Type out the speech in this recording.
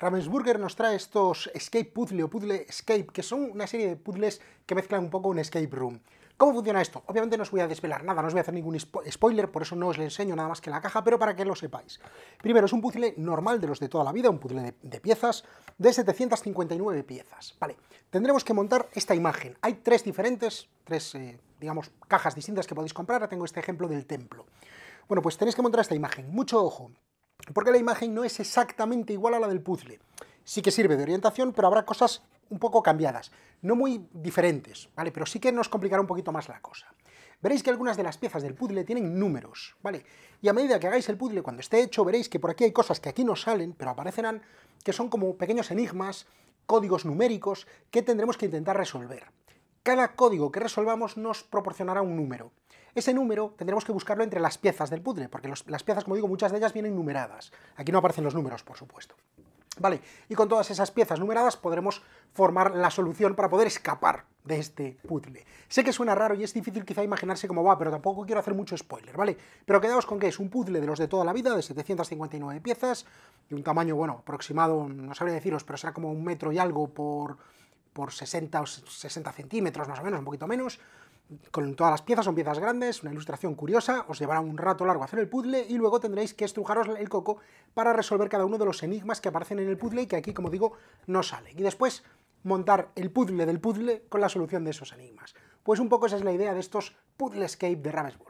Ravensburger nos trae estos escape puzzle o puzzle escape, que son una serie de puzzles que mezclan un poco un escape room. ¿Cómo funciona esto? Obviamente no os voy a desvelar nada, no os voy a hacer ningún spoiler, por eso no os le enseño nada más que la caja, pero para que lo sepáis. Primero, es un puzzle normal de los de toda la vida, un puzzle de, piezas, de 759 piezas. Vale, tendremos que montar esta imagen. Hay tres diferentes, tres, eh, digamos, cajas distintas que podéis comprar. Ahora tengo este ejemplo del templo. Bueno, pues tenéis que montar esta imagen. Mucho ojo porque la imagen no es exactamente igual a la del puzzle. Sí que sirve de orientación, pero habrá cosas un poco cambiadas, no muy diferentes, ¿vale? Pero sí que nos complicará un poquito más la cosa. Veréis que algunas de las piezas del puzzle tienen números, ¿vale? Y a medida que hagáis el puzzle, cuando esté hecho, veréis que por aquí hay cosas que aquí no salen, pero aparecerán, que son como pequeños enigmas, códigos numéricos, que tendremos que intentar resolver. Cada código que resolvamos nos proporcionará un número. Ese número tendremos que buscarlo entre las piezas del puzzle, porque las piezas, como digo, muchas de ellas vienen numeradas. Aquí no aparecen los números, por supuesto. Vale, y con todas esas piezas numeradas podremos formar la solución para poder escapar de este puzzle. Sé que suena raro y es difícil quizá imaginarse cómo va, pero tampoco quiero hacer mucho spoiler, ¿vale? Pero quedaos con que es un puzzle de los de toda la vida, de 759 piezas, de un tamaño, bueno, aproximado, no sabría deciros, pero será como un metro y algo por por 60 o 60 centímetros más o menos, un poquito menos, con todas las piezas, son piezas grandes, una ilustración curiosa, os llevará un rato largo hacer el puzzle y luego tendréis que estrujaros el coco para resolver cada uno de los enigmas que aparecen en el puzzle y que aquí, como digo, no sale Y después montar el puzzle del puzzle con la solución de esos enigmas. Pues un poco esa es la idea de estos puzzle escape de Ravensburg.